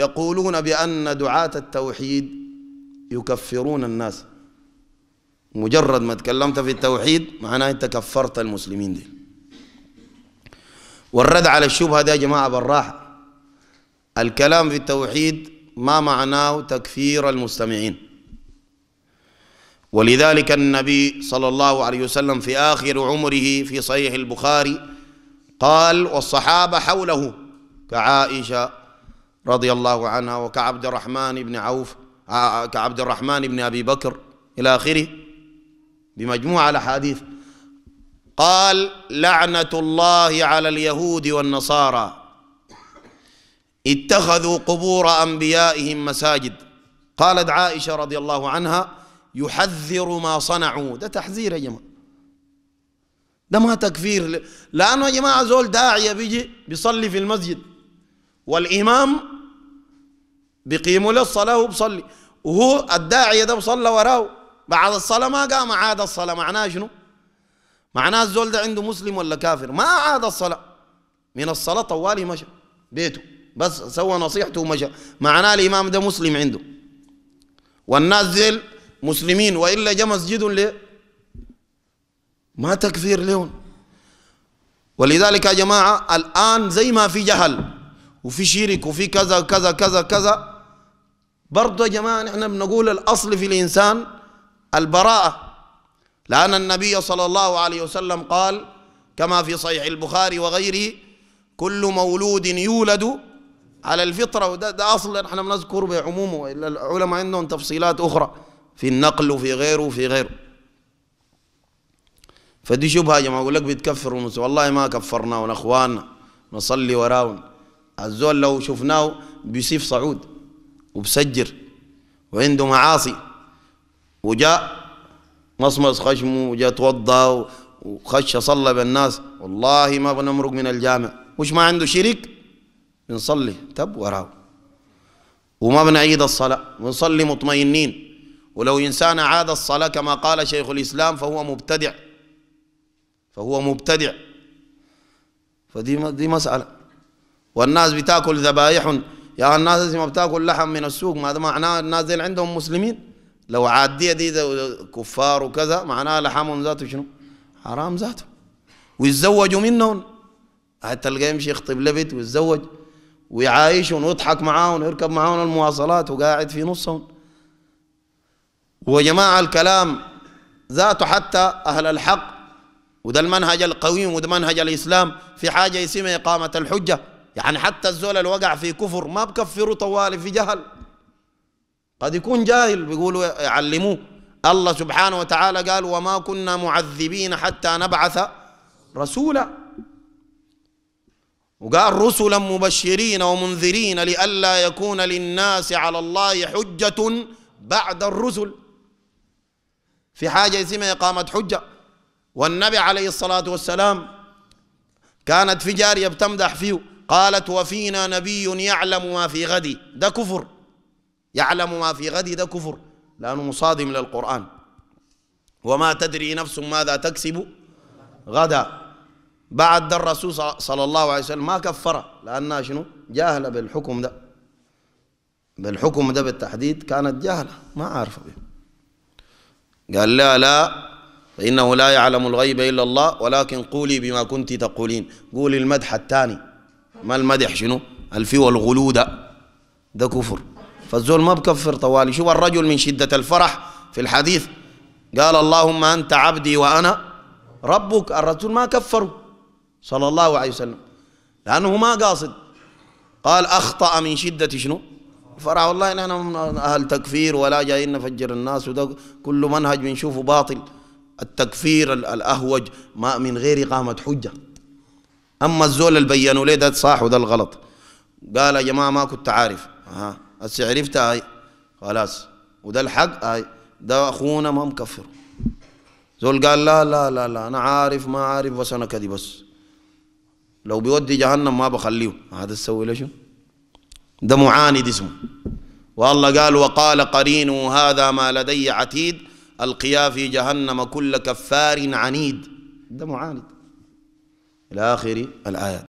يقولون بأن دعاة التوحيد يكفرون الناس مجرد ما تكلمت في التوحيد معناه أنت كفرت المسلمين دي والرد على الشبهة ده يا جماعة بالراحة الكلام في التوحيد ما معناه تكفير المستمعين ولذلك النبي صلى الله عليه وسلم في آخر عمره في صحيح البخاري قال والصحابة حوله كعائشة رضي الله عنها وكعبد الرحمن بن عوف آه، آه، كعبد الرحمن بن أبي بكر إلى آخره بمجموعة الأحاديث قال لعنة الله على اليهود والنصارى اتخذوا قبور أنبيائهم مساجد قالت عائشة رضي الله عنها يحذر ما صنعوا ده تحذير يا جماعة ده ما تكفير لأنه يا جماعة زول داعية بيجي بيصلي في المسجد والإمام بيقيموا له الصلاة وهو بصلي وهو الداعية ده بصلى وراه بعد الصلاة ما قام عاد الصلاة معناه شنو؟ معناه الزول ده عنده مسلم ولا كافر ما عاد الصلاة من الصلاة طوالي مشى بيته بس سوى نصيحته ومشى معناه الإمام ده مسلم عنده والناس ذيل مسلمين وإلا جاء مسجد ليه؟ ما تكفير لهم ولذلك يا جماعة الآن زي ما في جهل وفي شرك وفي كذا كذا كذا كذا برضو يا جماعة نحن بنقول الأصل في الإنسان البراءة لأن النبي صلى الله عليه وسلم قال كما في صحيح البخاري وغيره كل مولود يولد على الفطرة وده ده أصل نحن بنذكر بعمومه العلماء عندهم تفصيلات أخرى في النقل وفي غيره وفي غيره فدي شبهة يا جماعة أقول لك بتكفر ونس والله ما كفرنا ونخواننا نصلي وراون الزول لو شفناه بيصيف صعود وبسجر وعنده معاصي وجاء مصمص خشمه وجاء توضى وخش صلى بالناس والله ما بنمرق من الجامع مش ما عنده شريك بنصلي تب وراه وما بنعيد الصلاة بنصلي مطمئنين ولو إنسان عاد الصلاة كما قال شيخ الإسلام فهو مبتدع فهو مبتدع فدي دي مسألة والناس بتاكل ذبائح يا الناس اللي ما بتاكل لحم من السوق ما هذا معناه الناس دي عندهم مسلمين لو عادية دي, كفار وكذا معناها لحمهم ذاته شنو حرام ذاته ويتزوجوا منهم تلقاه يمشي يخطب لبت ويتزوج ويعايشهم ويضحك معاهم ويركب معاهم المواصلات وقاعد في نصهم وجماعة الكلام ذاته حتى أهل الحق وده المنهج القويم وده منهج الإسلام في حاجة اسمها إقامة الحجة يعني حتى الزول اللي وقع في كفر ما بكفروا طوالي في جهل قد يكون جاهل بيقولوا يعلموه الله سبحانه وتعالى قال وما كنا معذبين حتى نبعث رسولا وقال رسلا مبشرين ومنذرين لئلا يكون للناس على الله حجة بعد الرسل في حاجة اسمها إقامة حجة والنبي عليه الصلاة والسلام كانت في جارية بتمدح فيه قالت وفينا نبي يعلم ما في غد ده كفر يعلم ما في غد ده كفر لأنه مصادم للقرآن وما تدري نفس ماذا تكسب غدا بعد ده الرسول صلى الله عليه وسلم ما كفر لأنها شنو جاهلة بالحكم ده بالحكم ده بالتحديد كانت جاهلة ما عارفة به قال لا لا فإنه لا يعلم الغيب إلا الله ولكن قولي بما كنت تقولين قولي المدح الثاني ما المدح شنو الفي والغلو ده ده كفر فالزول ما بكفر طوالي شوف الرجل من شدة الفرح في الحديث قال اللهم أنت عبدي وأنا ربك الرسول ما كفره صلى الله عليه وسلم لأنه ما قاصد قال أخطأ من شدة شنو فرح والله نحن من أهل تكفير ولا جايين نفجر الناس وده كل منهج بنشوفه باطل التكفير الأهوج ما من غير إقامة حجة اما الزول اللي بينوا ليه ده صح وده الغلط قال يا جماعه ما كنت عارف ها هسه عرفت هاي خلاص وده الحق هاي ده اخونا ما مكفر زول قال لا لا لا لا انا عارف ما عارف بس انا كذي بس لو بيودي جهنم ما بخليه هذا تسوي له شو ده معاند اسمه والله قال وقال قرينه هذا ما لدي عتيد القيا في جهنم كل كفار عنيد ده معاند إلى آخر الآيات